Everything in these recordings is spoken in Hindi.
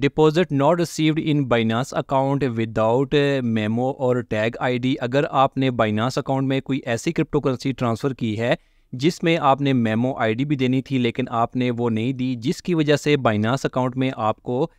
deposit not received in Binance account without memo और टैग आईडी अगर आपने बाइनास अकाउंट में कोई ऐसी क्रिप्टो करेंसी ट्रांसफ़र की है जिसमें आपने मेमो आईडी भी देनी थी लेकिन आपने वो नहीं दी जिसकी वजह से बाइनास अकाउंट में आपको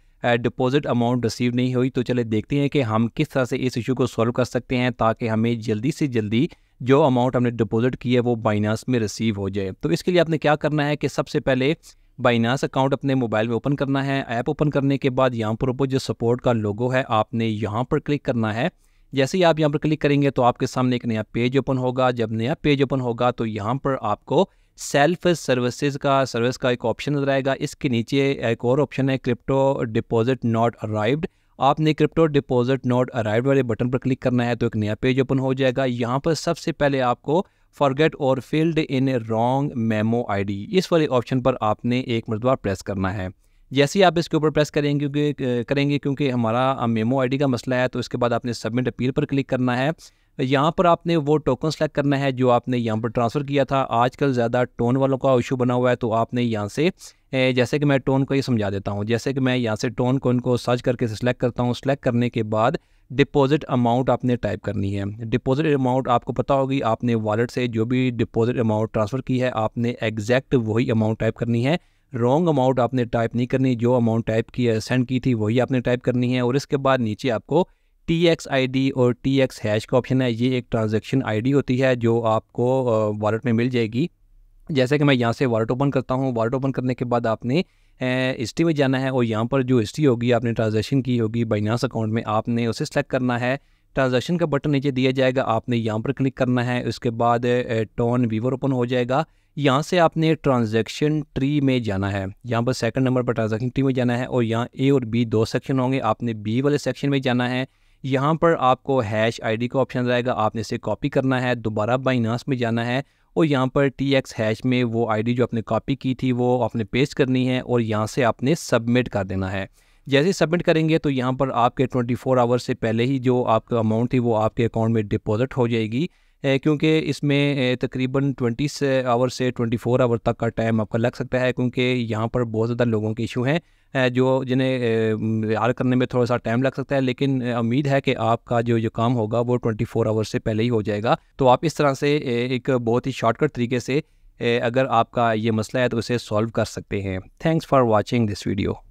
डिपॉजिट अमाउंट रिसीव नहीं हुई तो चले देखते हैं कि हम किस तरह से इस इशू को सॉल्व कर सकते हैं ताकि हमें जल्दी से जल्दी जो अमाउंट हमने डिपॉजिट की है वो बाइनास में रिसीव हो जाए तो इसके लिए आपने क्या करना है कि सबसे पहले बाइनास अकाउंट अपने मोबाइल में ओपन करना है ऐप ओपन करने के बाद यहाँ पर ऊपर जो सपोर्ट का लोगो है आपने यहाँ पर क्लिक करना है जैसे ही आप यहाँ पर क्लिक करेंगे तो आपके सामने एक नया पेज ओपन होगा जब नया पेज ओपन होगा तो यहाँ पर आपको सेल्फ सर्विसेज का सर्विस का एक ऑप्शन नजर आएगा इसके नीचे एक और ऑप्शन है क्रिप्टो डिपॉजिट नॉट अराइव्ड आपने क्रिप्टो डिपॉजिट नॉट अराइव्ड वाले बटन पर क्लिक करना है तो एक नया पेज ओपन हो जाएगा यहाँ पर सबसे पहले आपको forgot or filled in wrong memo ID इस वाले ऑप्शन पर आपने एक मरतबा प्रेस करना है जैसे ही आप इसके ऊपर प्रेस करेंगे क्योंकि करेंगे क्योंकि हमारा मेमो आईडी का मसला है तो इसके बाद आपने सबमिट अपील पर क्लिक करना है यहाँ पर आपने वो टोकन सेलेक्ट करना है जो आपने यहाँ पर ट्रांसफ़र किया था आजकल ज़्यादा टोन वालों का इशू बना हुआ है तो आपने यहाँ से जैसे कि मैं टोन को ये समझा देता हूँ जैसे कि मैं यहाँ से टोन को इनको सर्च करके सेलेक्ट करता हूँ सेलेक्ट करने के बाद डिपॉजिट अमाउंट आपने टाइप करनी है डिपॉजिट अमाउंट आपको पता होगी आपने वॉलेट से जो भी डिपॉजिट अमाउंट ट्रांसफ़र की है आपने एग्जैक्ट वही अमाउंट टाइप करनी है रॉन्ग अमाउंट आपने टाइप नहीं करनी जो अमाउंट टाइप की है सेंड की थी वही आपने टाइप करनी है और इसके बाद नीचे आपको टी एक्स आई डी और टी एक्स हैश का ऑप्शन है ये एक ट्रांजेक्शन आई डी होती है जो आपको वॉलेट में मिल जाएगी जैसे कि मैं यहाँ से वॉलेट ओपन करता हूँ वॉलेट ओपन करने के बाद आपने हिस्ट्री में जाना है और यहाँ पर जो हिस्ट्री होगी आपने ट्रांजेक्शन की होगी बाइनास अकाउंट में आपने उसे सेलेक्ट करना है ट्रांजेक्शन का बटन नीचे दिया जाएगा आपने यहाँ पर क्लिक करना है उसके बाद टोन वीवर ओपन हो जाएगा यहाँ से आपने ट्रांजेक्शन ट्री में जाना है यहाँ पर सेकंड नंबर पर ट्रांजेक्शन ट्री में जाना है और यहाँ ए और बी दो सेक्शन होंगे आपने बी वाले सेक्शन में जाना है यहाँ पर आपको हैश आईडी का ऑप्शन रहेगा आपने इसे कॉपी करना है दोबारा बाइनास में जाना है और यहाँ पर टी एक्स हैश में वो आईडी जो आपने कॉपी की थी वो आपने पेस्ट करनी है और यहाँ से आपने सबमिट कर देना है जैसे सबमिट करेंगे तो यहाँ पर आपके 24 आवर्स से पहले ही जो आपका अमाउंट थी वो आपके अकाउंट में डिपॉजिट हो जाएगी क्योंकि इसमें तकरीबन 20 आवर से 24 आवर तक का टाइम आपका लग सकता है क्योंकि यहाँ पर बहुत ज़्यादा लोगों के इशू हैं जो जिन्हें यार करने में थोड़ा सा टाइम लग सकता है लेकिन उम्मीद है कि आपका जो जो काम होगा वो 24 आवर से पहले ही हो जाएगा तो आप इस तरह से एक बहुत ही शॉर्टकट तरीके से अगर आपका ये मसला है तो इसे सॉल्व कर सकते हैं thanks for watching this video